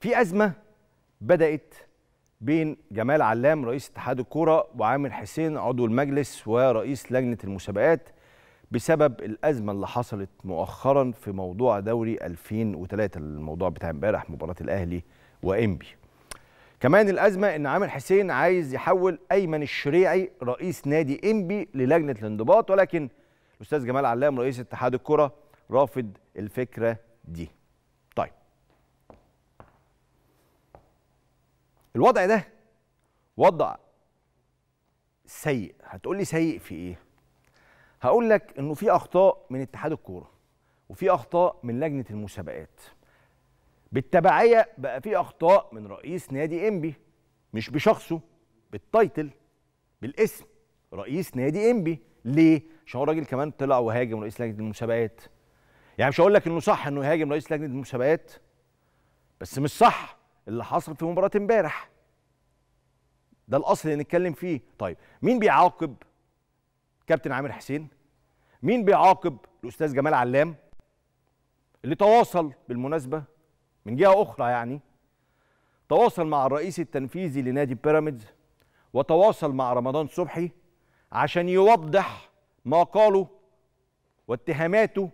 في ازمه بدات بين جمال علام رئيس اتحاد الكوره وعامر حسين عضو المجلس ورئيس لجنه المسابقات بسبب الازمه اللي حصلت مؤخرا في موضوع دوري 2003 الموضوع بتاع امبارح مباراه الاهلي وانبي كمان الازمه ان عامر حسين عايز يحول ايمن الشريعي رئيس نادي انبي للجنه الانضباط ولكن الاستاذ جمال علام رئيس اتحاد الكره رافض الفكره دي الوضع ده وضع سيء هتقول لي سيء في ايه هقول لك انه في اخطاء من اتحاد الكوره وفي اخطاء من لجنه المسابقات بالتبعيه بقى في اخطاء من رئيس نادي انبي مش بشخصه بالتايتل بالاسم رئيس نادي انبي ليه عشان هو راجل كمان طلع وهاجم رئيس لجنه المسابقات يعني مش هقول لك انه صح انه يهاجم رئيس لجنه المسابقات بس مش صح اللي حصل في مباراه امبارح ده الاصل اللي نتكلم فيه طيب مين بيعاقب كابتن عامر حسين مين بيعاقب الاستاذ جمال علام اللي تواصل بالمناسبه من جهه اخرى يعني تواصل مع الرئيس التنفيذي لنادي بيراميدز وتواصل مع رمضان صبحي عشان يوضح ما قاله واتهاماته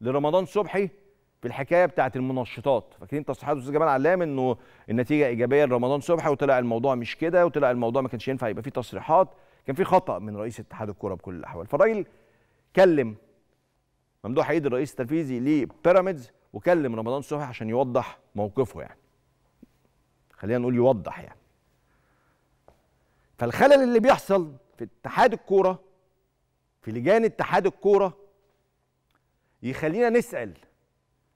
لرمضان صبحي في الحكايه بتاعت المنشطات فاكرين تصريحات الاستاذ جمال علام انه النتيجه ايجابيه لرمضان صبحي وطلع الموضوع مش كده وطلع الموضوع ما كانش ينفع يبقى فيه تصريحات كان في خطا من رئيس اتحاد الكوره بكل الاحوال فالراجل كلم ممدوح عيد الرئيس التنفيذي لبيراميدز وكلم رمضان صبحي عشان يوضح موقفه يعني خلينا نقول يوضح يعني فالخلل اللي بيحصل في اتحاد الكوره في لجان اتحاد الكوره يخلينا نسال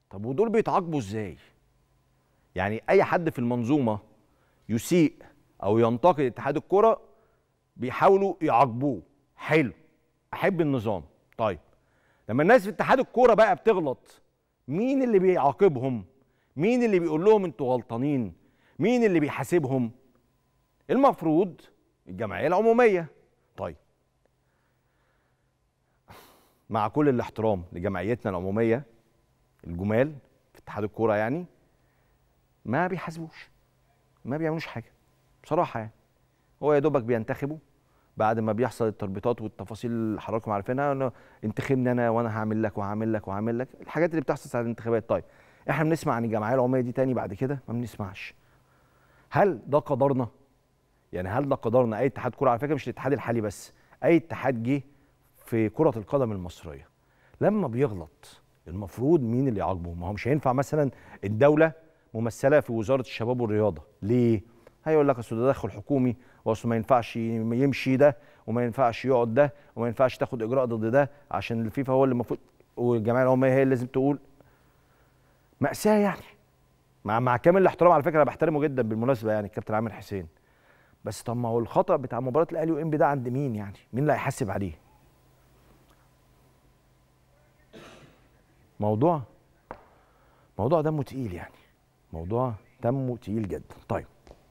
طب ودول بيتعاقبوا ازاي يعني اي حد في المنظومه يسيء او ينتقد اتحاد الكره بيحاولوا يعاقبوه حلو احب النظام طيب لما الناس في اتحاد الكوره بقى بتغلط مين اللي بيعاقبهم مين اللي بيقول لهم انتوا غلطانين مين اللي بيحاسبهم المفروض الجمعيه العموميه طيب مع كل الاحترام لجمعيتنا العموميه الجمال في اتحاد الكوره يعني ما بيحاسبوش ما بيعملوش حاجه بصراحه يعني هو يا دوبك بينتخبوا بعد ما بيحصل التربيطات والتفاصيل اللي حضراتكم عارفينها انه انتخبني انا وانا هعمل لك وهعمل لك وهعمل لك الحاجات اللي بتحصل ساعه الانتخابات طيب احنا بنسمع عن الجمعيه العموميه دي تاني بعد كده ما بنسمعش هل ده قدرنا يعني هل ده قدرنا اي اتحاد كوره على فكره مش الاتحاد الحالي بس اي اتحاد جه في كره القدم المصريه لما بيغلط المفروض مين اللي يعاقبه ما هو مش هينفع مثلا الدوله ممثله في وزاره الشباب والرياضه ليه هيقول لك اصل ده تدخل حكومي واصل ما ينفعش يمشي ده وما ينفعش يقعد ده وما ينفعش تاخد اجراء ضد ده عشان الفيفا هو اللي المفروض والجمعيه العموميه هي اللي لازم تقول ماساه يعني مع مع كامل الاحترام على فكره انا بحترمه جدا بالمناسبه يعني الكابتن عامر حسين بس طب ما هو الخطا بتاع مباراه الاهلي وانبي ده عند مين يعني مين اللي هيحاسب عليه موضوع موضوع دمه تقيل يعني موضوع دمه تقيل جدا طيب